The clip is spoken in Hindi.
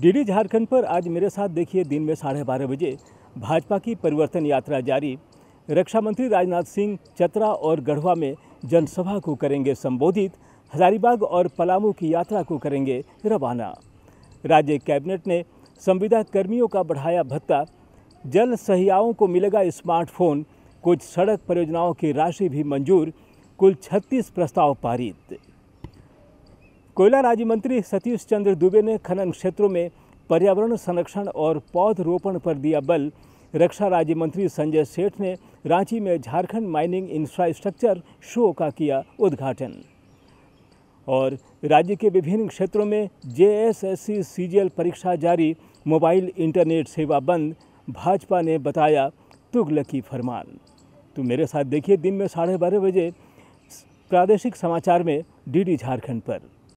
डीडी झारखंड पर आज मेरे साथ देखिए दिन में साढ़े बारह बजे भाजपा की परिवर्तन यात्रा जारी रक्षा मंत्री राजनाथ सिंह चतरा और गढ़वा में जनसभा को करेंगे संबोधित हजारीबाग और पलामू की यात्रा को करेंगे रवाना राज्य कैबिनेट ने संविदा कर्मियों का बढ़ाया भत्ता जल सहियाओं को मिलेगा स्मार्टफोन कुछ सड़क परियोजनाओं की राशि भी मंजूर कुल 36 प्रस्ताव पारित कोयला राज्य मंत्री सतीश चंद्र दुबे ने खनन क्षेत्रों में पर्यावरण संरक्षण और पौधरोपण पर दिया बल रक्षा राज्य मंत्री संजय सेठ ने रांची में झारखंड माइनिंग इंफ्रास्ट्रक्चर शो का किया उद्घाटन और राज्य के विभिन्न क्षेत्रों में जेएसएससी एस परीक्षा जारी मोबाइल इंटरनेट सेवा बंद भाजपा ने बताया तुगलकी की फरमान तो मेरे साथ देखिए दिन में साढ़े बारह बजे प्रादेशिक समाचार में डीडी झारखंड पर